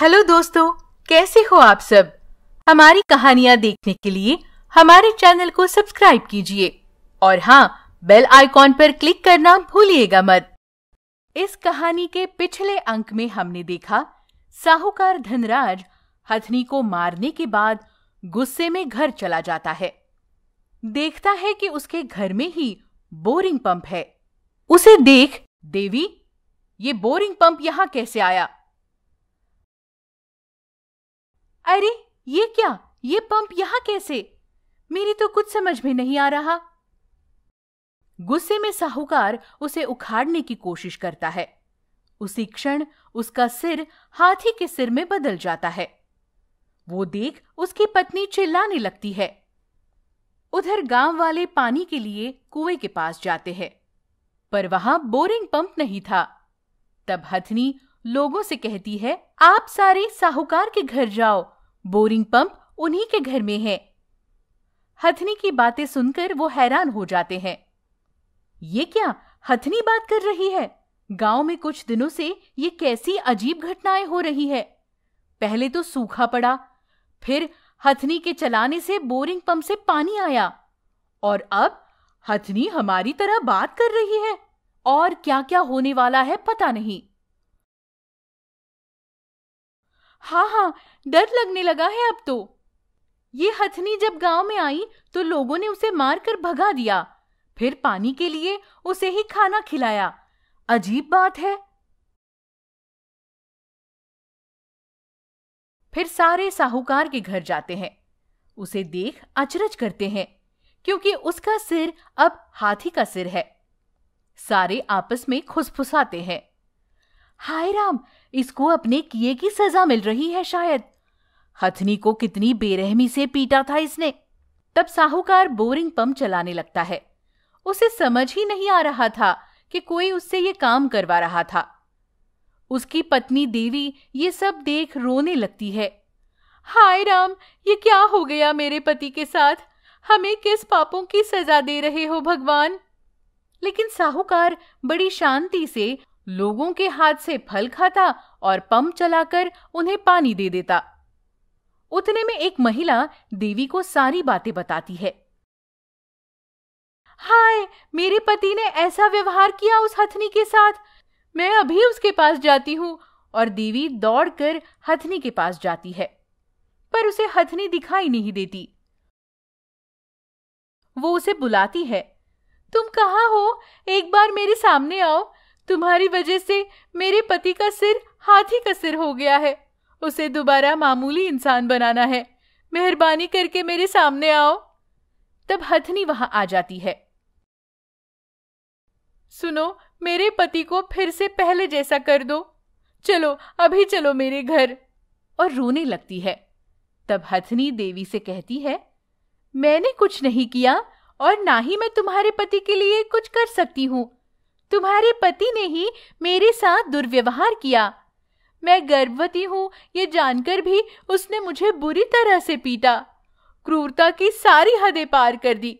hello दोस्तों कैसे हो आप सब हमारी कहानियाँ देखने के लिए हमारे चैनल को सब्सक्राइब कीजिए और हाँ बेल आइकॉन पर क्लिक करना भूलिएगा मत इस कहानी के पिछले अंक में हमने देखा साहूकार धनराज हथनी को मारने के बाद गुस्से में घर चला जाता है देखता है कि उसके घर में ही बोरिंग पंप है उसे देख देवी ये बोरिंग पंप यहाँ कैसे आया अरे ये क्या ये पंप यहां कैसे मेरी तो कुछ समझ में नहीं आ रहा गुस्से में साहूकार उसे उखाड़ने की कोशिश करता है उसी क्षण उसका सिर हाथी के सिर में बदल जाता है वो देख उसकी पत्नी चिल्लाने लगती है उधर गांव वाले पानी के लिए कुएं के पास जाते हैं पर वहां बोरिंग पंप नहीं था तब हथनी लोगों से कहती है आप सारे साहूकार के घर जाओ बोरिंग पंप उन्हीं के घर में है हथनी की बातें सुनकर वो हैरान हो जाते हैं ये क्या हथनी बात कर रही है गांव में कुछ दिनों से ये कैसी अजीब घटनाएं हो रही है पहले तो सूखा पड़ा फिर हथनी के चलाने से बोरिंग पंप से पानी आया और अब हथनी हमारी तरह बात कर रही है और क्या क्या होने वाला है पता नहीं हाँ हाँ डर लगने लगा है अब तो ये हथनी जब गांव में आई तो लोगों ने उसे मार कर भगा दिया फिर पानी के लिए उसे ही खाना खिलाया अजीब बात है फिर सारे साहूकार के घर जाते हैं उसे देख अचरज करते हैं क्योंकि उसका सिर अब हाथी का सिर है सारे आपस में खुसफुसाते हैं हाय राम इसको अपने किए की सजा मिल रही है शायद हथनी को कितनी बेरहमी से पीटा था इसने तब साहूकार बोरिंग पंप चलाने लगता है उसे समझ ही नहीं आ रहा था कि कोई उससे ये काम करवा रहा था उसकी पत्नी देवी ये सब देख रोने लगती है हाय राम ये क्या हो गया मेरे पति के साथ हमें किस पापों की सजा दे रहे हो भगवान लेकिन साहूकार बड़ी शांति से लोगों के हाथ से फल खाता और पंप चलाकर उन्हें पानी दे देता उतने में एक महिला देवी को सारी बातें बताती है हाय मेरे पति ने ऐसा व्यवहार किया उस हथनी के साथ मैं अभी उसके पास जाती हूँ और देवी दौड़कर हथनी के पास जाती है पर उसे हथनी दिखाई नहीं देती वो उसे बुलाती है तुम कहा हो एक बार मेरे सामने आओ तुम्हारी वजह से मेरे पति का सिर हाथी का सिर हो गया है उसे दोबारा मामूली इंसान बनाना है मेहरबानी करके मेरे सामने आओ तब हथनी वहां आ जाती है सुनो मेरे पति को फिर से पहले जैसा कर दो चलो अभी चलो मेरे घर और रोने लगती है तब हथनी देवी से कहती है मैंने कुछ नहीं किया और ना ही मैं तुम्हारे पति के लिए कुछ कर सकती हूँ तुम्हारे पति ने ही मेरे साथ दुर्व्यवहार किया मैं गर्भवती हूँ ये जानकर भी उसने मुझे बुरी तरह से पीटा क्रूरता की सारी हदें पार कर दी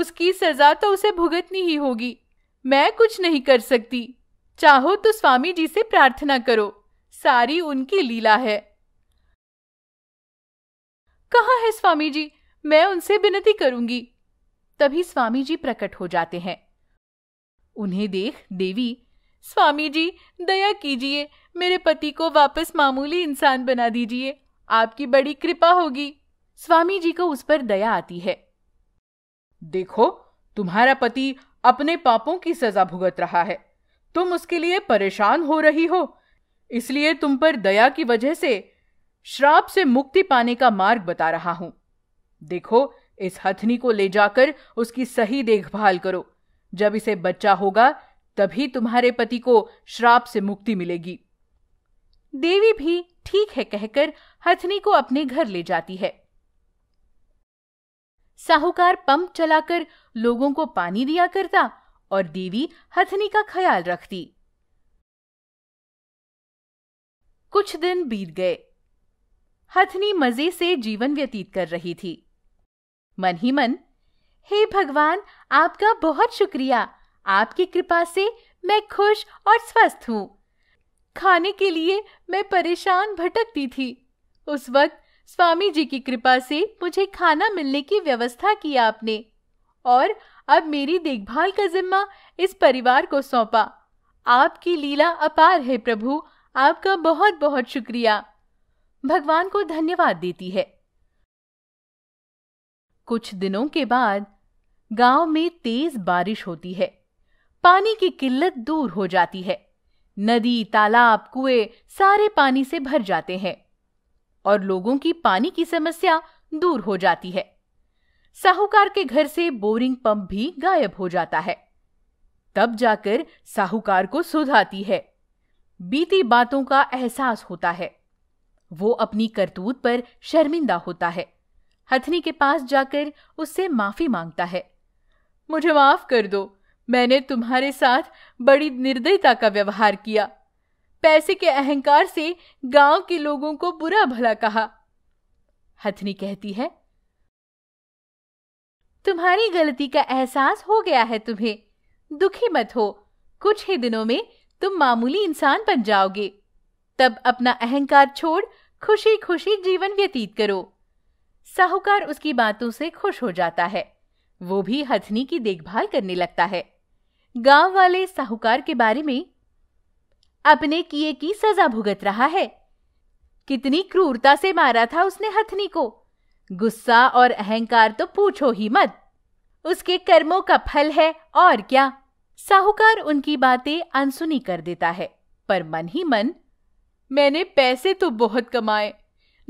उसकी सजा तो उसे भुगतनी ही होगी मैं कुछ नहीं कर सकती चाहो तो स्वामी जी से प्रार्थना करो सारी उनकी लीला है कहा है स्वामी जी मैं उनसे विनती करूंगी तभी स्वामी जी प्रकट हो जाते हैं उन्हें देख देवी स्वामी जी दया कीजिए मेरे पति को वापस मामूली इंसान बना दीजिए आपकी बड़ी कृपा होगी स्वामी जी को उस पर दया आती है देखो तुम्हारा पति अपने पापों की सजा भुगत रहा है तुम उसके लिए परेशान हो रही हो इसलिए तुम पर दया की वजह से श्राप से मुक्ति पाने का मार्ग बता रहा हूं देखो इस हथनी को ले जाकर उसकी सही देखभाल करो जब इसे बच्चा होगा तभी तुम्हारे पति को श्राप से मुक्ति मिलेगी देवी भी ठीक है कहकर हथनी को अपने घर ले जाती है साहूकार पंप चलाकर लोगों को पानी दिया करता और देवी हथनी का ख्याल रखती कुछ दिन बीत गए हथनी मजे से जीवन व्यतीत कर रही थी मन ही मन हे भगवान आपका बहुत शुक्रिया आपकी कृपा से मैं खुश और स्वस्थ हूँ खाने के लिए मैं परेशान भटकती थी उस वक्त स्वामी जी की कृपा से मुझे खाना मिलने की व्यवस्था की आपने और अब मेरी देखभाल का जिम्मा इस परिवार को सौंपा आपकी लीला अपार है प्रभु आपका बहुत बहुत शुक्रिया भगवान को धन्यवाद देती है कुछ दिनों के बाद गांव में तेज बारिश होती है पानी की किल्लत दूर हो जाती है नदी तालाब कुएं सारे पानी से भर जाते हैं और लोगों की पानी की समस्या दूर हो जाती है साहूकार के घर से बोरिंग पंप भी गायब हो जाता है तब जाकर साहूकार को सुध आती है बीती बातों का एहसास होता है वो अपनी करतूत पर शर्मिंदा होता है हथनी के पास जाकर उससे माफी मांगता है मुझे माफ कर दो मैंने तुम्हारे साथ बड़ी निर्दयता का व्यवहार किया पैसे के अहंकार से गांव के लोगों को बुरा भला कहा हथनी कहती है तुम्हारी गलती का एहसास हो गया है तुम्हें दुखी मत हो कुछ ही दिनों में तुम मामूली इंसान बन जाओगे तब अपना अहंकार छोड़ खुशी खुशी जीवन व्यतीत करो साहूकार उसकी बातों से खुश हो जाता है वो भी हथनी की देखभाल करने लगता है गांव वाले साहूकार के बारे में अपने किए की सजा भुगत रहा है कितनी क्रूरता से मारा था उसने हथनी को गुस्सा और अहंकार तो पूछो ही मत उसके कर्मों का फल है और क्या साहूकार उनकी बातें अनसुनी कर देता है पर मन ही मन मैंने पैसे तो बहुत कमाए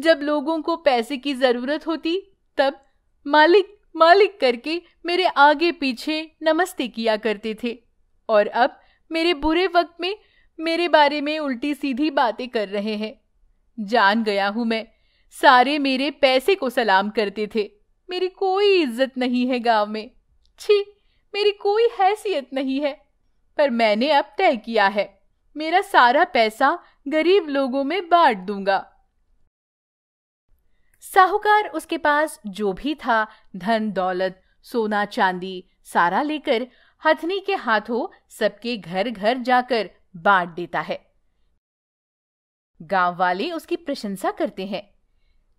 जब लोगों को पैसे की जरूरत होती तब मालिक मालिक करके मेरे आगे पीछे नमस्ते किया करते थे और अब मेरे बुरे वक्त में मेरे बारे में उल्टी सीधी बातें कर रहे हैं जान गया हूं मैं सारे मेरे पैसे को सलाम करते थे मेरी कोई इज्जत नहीं है गांव में छी मेरी कोई हैसियत नहीं है पर मैंने अब तय किया है मेरा सारा पैसा गरीब लोगों में बांट दूंगा साहूकार उसके पास जो भी था धन दौलत सोना चांदी सारा लेकर हथनी के हाथों सबके घर घर जाकर बांट देता है गांव वाले उसकी प्रशंसा करते हैं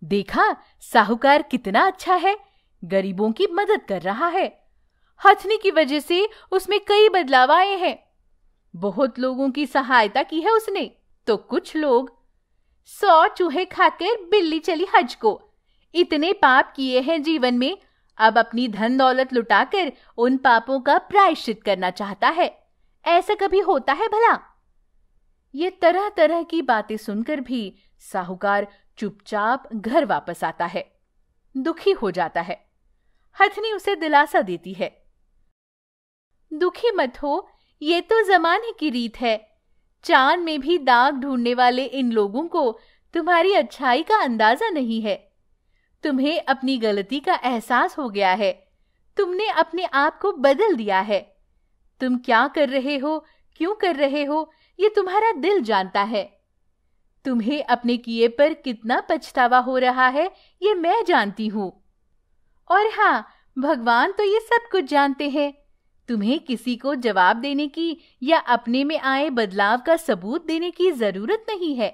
देखा साहूकार कितना अच्छा है गरीबों की मदद कर रहा है हथनी की वजह से उसमें कई बदलाव आए हैं बहुत लोगों की सहायता की है उसने तो कुछ लोग सौ चूहे खाकर बिल्ली चली हज को इतने पाप किए हैं जीवन में अब अपनी धन दौलत लुटाकर उन पापों का प्रायश्चित करना चाहता है ऐसा कभी होता है भला ये तरह तरह की बातें सुनकर भी साहूकार चुपचाप घर वापस आता है दुखी हो जाता है हथनी उसे दिलासा देती है दुखी मत हो ये तो जमाने की रीत है चांद में भी दाग ढूंढने वाले इन लोगों को तुम्हारी अच्छाई का अंदाजा नहीं है तुम्हें अपनी गलती का एहसास हो गया है तुमने अपने आप को बदल दिया है तुम क्या कर रहे हो क्यों कर रहे हो ये तुम्हारा दिल जानता है तुम्हें अपने किए पर कितना पछतावा हो रहा है ये मैं जानती हूँ और हाँ भगवान तो ये सब कुछ जानते हैं तुम्हें किसी को जवाब देने की या अपने में आए बदलाव का सबूत देने की जरूरत नहीं है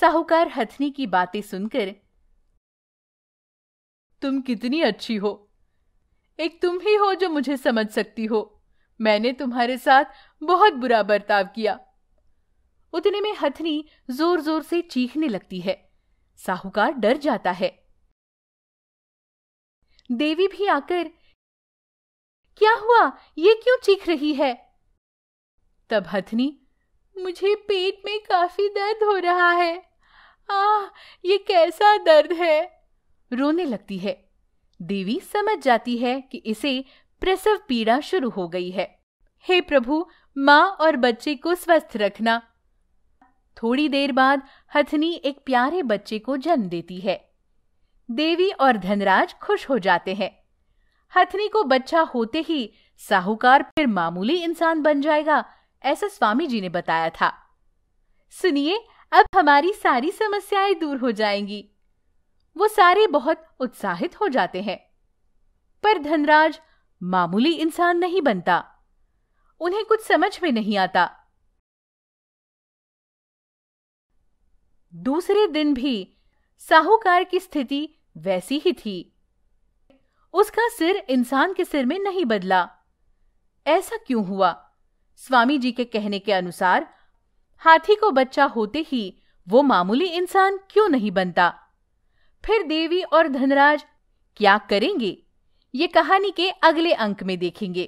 साहूकार हथनी की बातें सुनकर तुम कितनी अच्छी हो एक तुम ही हो जो मुझे समझ सकती हो मैंने तुम्हारे साथ बहुत बुरा बर्ताव किया उतने में हथनी जोर जोर से चीखने लगती है साहूकार डर जाता है देवी भी आकर क्या हुआ ये क्यों चीख रही है तब हथनी मुझे पेट में काफी दर्द हो रहा है आह ये कैसा दर्द है रोने लगती है देवी समझ जाती है कि इसे प्रसव पीड़ा शुरू हो गई है हे प्रभु माँ और बच्चे को स्वस्थ रखना थोड़ी देर बाद हथनी एक प्यारे बच्चे को जन्म देती है देवी और धनराज खुश हो जाते हैं हथनी को बच्चा होते ही साहूकार फिर मामूली इंसान बन जाएगा ऐसा स्वामी जी ने बताया था सुनिए अब हमारी सारी समस्याएं दूर हो जाएंगी वो सारे बहुत उत्साहित हो जाते हैं पर धनराज मामूली इंसान नहीं बनता उन्हें कुछ समझ में नहीं आता दूसरे दिन भी साहूकार की स्थिति वैसी ही थी उसका सिर इंसान के सिर में नहीं बदला ऐसा क्यों हुआ स्वामी जी के कहने के अनुसार हाथी को बच्चा होते ही वो मामूली इंसान क्यों नहीं बनता फिर देवी और धनराज क्या करेंगे ये कहानी के अगले अंक में देखेंगे